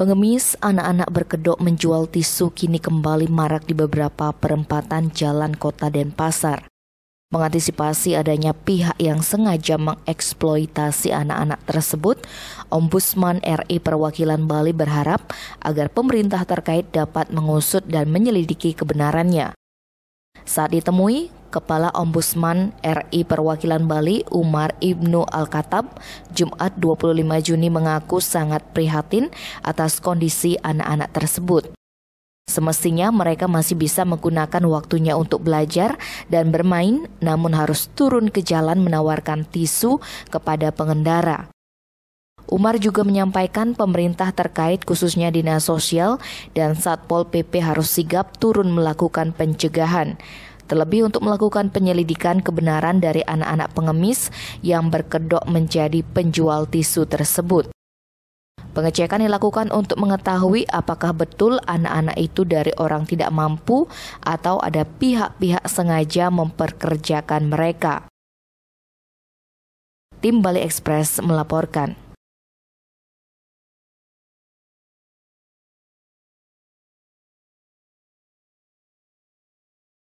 Pengemis anak-anak berkedok menjual tisu kini kembali marak di beberapa perempatan jalan kota Denpasar. Mengantisipasi adanya pihak yang sengaja mengeksploitasi anak-anak tersebut, Ombudsman RI Perwakilan Bali berharap agar pemerintah terkait dapat mengusut dan menyelidiki kebenarannya. Saat ditemui, Kepala Ombudsman RI Perwakilan Bali Umar Ibnu al khattab Jumat 25 Juni mengaku sangat prihatin atas kondisi anak-anak tersebut. Semestinya mereka masih bisa menggunakan waktunya untuk belajar dan bermain, namun harus turun ke jalan menawarkan tisu kepada pengendara. Umar juga menyampaikan pemerintah terkait khususnya dinas sosial dan Satpol PP harus sigap turun melakukan pencegahan terlebih untuk melakukan penyelidikan kebenaran dari anak-anak pengemis yang berkedok menjadi penjual tisu tersebut. Pengecekan dilakukan untuk mengetahui apakah betul anak-anak itu dari orang tidak mampu atau ada pihak-pihak sengaja memperkerjakan mereka. Tim Bali Express melaporkan.